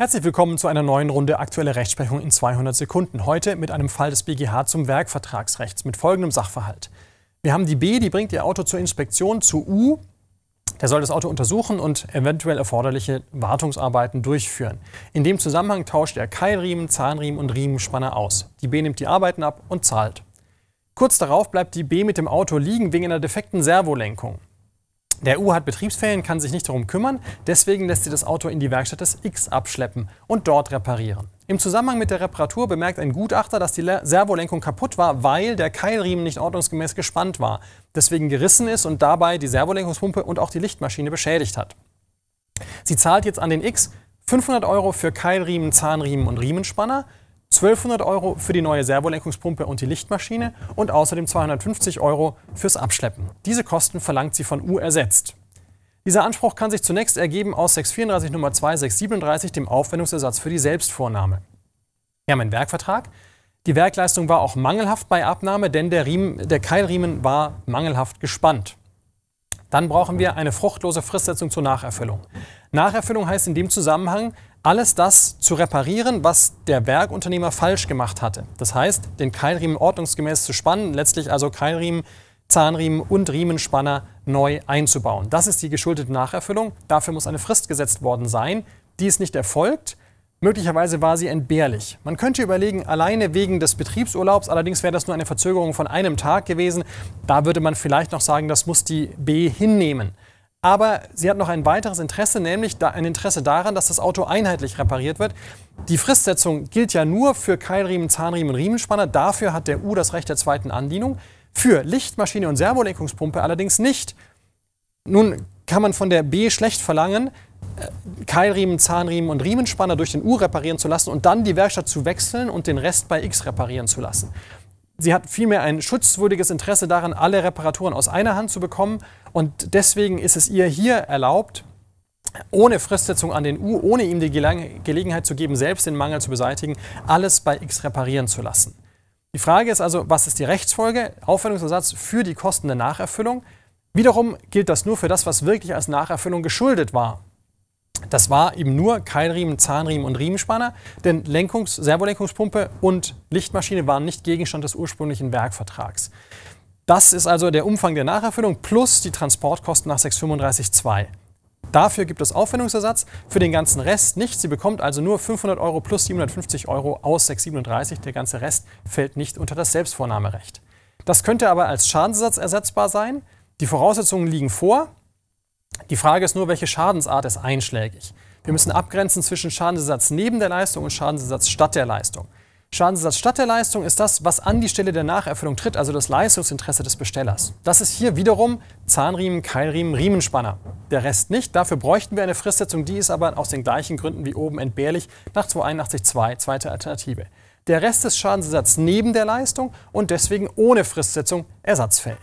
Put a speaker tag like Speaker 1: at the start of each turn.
Speaker 1: Herzlich willkommen zu einer neuen Runde aktuelle Rechtsprechung in 200 Sekunden. Heute mit einem Fall des BGH zum Werkvertragsrechts mit folgendem Sachverhalt. Wir haben die B, die bringt ihr Auto zur Inspektion, zu U, der soll das Auto untersuchen und eventuell erforderliche Wartungsarbeiten durchführen. In dem Zusammenhang tauscht er Keilriemen, Zahnriemen und Riemenspanner aus. Die B nimmt die Arbeiten ab und zahlt. Kurz darauf bleibt die B mit dem Auto liegen wegen einer defekten Servolenkung. Der U hat Betriebsferien, kann sich nicht darum kümmern, deswegen lässt sie das Auto in die Werkstatt des X abschleppen und dort reparieren. Im Zusammenhang mit der Reparatur bemerkt ein Gutachter, dass die Servolenkung kaputt war, weil der Keilriemen nicht ordnungsgemäß gespannt war, deswegen gerissen ist und dabei die Servolenkungspumpe und auch die Lichtmaschine beschädigt hat. Sie zahlt jetzt an den X 500 Euro für Keilriemen, Zahnriemen und Riemenspanner 1200 Euro für die neue Servolenkungspumpe und die Lichtmaschine und außerdem 250 Euro fürs Abschleppen. Diese Kosten verlangt sie von U ersetzt. Dieser Anspruch kann sich zunächst ergeben aus 634 Nummer 2 637, dem Aufwendungsersatz für die Selbstvornahme. Wir haben einen Werkvertrag. Die Werkleistung war auch mangelhaft bei Abnahme, denn der, Riemen, der Keilriemen war mangelhaft gespannt. Dann brauchen wir eine fruchtlose Fristsetzung zur Nacherfüllung. Nacherfüllung heißt in dem Zusammenhang, alles das zu reparieren, was der Werkunternehmer falsch gemacht hatte. Das heißt, den Keilriemen ordnungsgemäß zu spannen, letztlich also Keilriemen, Zahnriemen und Riemenspanner neu einzubauen. Das ist die geschuldete Nacherfüllung. Dafür muss eine Frist gesetzt worden sein. Die ist nicht erfolgt. Möglicherweise war sie entbehrlich. Man könnte überlegen, alleine wegen des Betriebsurlaubs, allerdings wäre das nur eine Verzögerung von einem Tag gewesen. Da würde man vielleicht noch sagen, das muss die B hinnehmen. Aber sie hat noch ein weiteres Interesse, nämlich ein Interesse daran, dass das Auto einheitlich repariert wird. Die Fristsetzung gilt ja nur für Keilriemen, Zahnriemen und Riemenspanner. Dafür hat der U das Recht der zweiten Andienung. Für Lichtmaschine und Servolenkungspumpe allerdings nicht. Nun kann man von der B schlecht verlangen, äh, Keilriemen, Zahnriemen und Riemenspanner durch den U reparieren zu lassen und dann die Werkstatt zu wechseln und den Rest bei X reparieren zu lassen. Sie hat vielmehr ein schutzwürdiges Interesse daran, alle Reparaturen aus einer Hand zu bekommen und deswegen ist es ihr hier erlaubt, ohne Fristsetzung an den U, ohne ihm die Gelegenheit zu geben, selbst den Mangel zu beseitigen, alles bei X reparieren zu lassen. Die Frage ist also, was ist die Rechtsfolge? Aufwendungsersatz für die Kosten der Nacherfüllung. Wiederum gilt das nur für das, was wirklich als Nacherfüllung geschuldet war. Das war eben nur Keilriemen, Zahnriemen und Riemenspanner, denn Lenkungs-, Servolenkungspumpe und Lichtmaschine waren nicht Gegenstand des ursprünglichen Werkvertrags. Das ist also der Umfang der Nacherfüllung plus die Transportkosten nach 635.2. Dafür gibt es Aufwendungsersatz, für den ganzen Rest nicht. Sie bekommt also nur 500 Euro plus 750 Euro aus 637. Der ganze Rest fällt nicht unter das Selbstvornahmerecht. Das könnte aber als Schadensersatz ersetzbar sein. Die Voraussetzungen liegen vor. Die Frage ist nur, welche Schadensart ist einschlägig. Wir müssen abgrenzen zwischen Schadensersatz neben der Leistung und Schadensersatz statt der Leistung. Schadensersatz statt der Leistung ist das, was an die Stelle der Nacherfüllung tritt, also das Leistungsinteresse des Bestellers. Das ist hier wiederum Zahnriemen, Keilriemen, Riemenspanner. Der Rest nicht. Dafür bräuchten wir eine Fristsetzung, die ist aber aus den gleichen Gründen wie oben entbehrlich nach 281.2, zweite Alternative. Der Rest ist Schadensersatz neben der Leistung und deswegen ohne Fristsetzung ersatzfähig.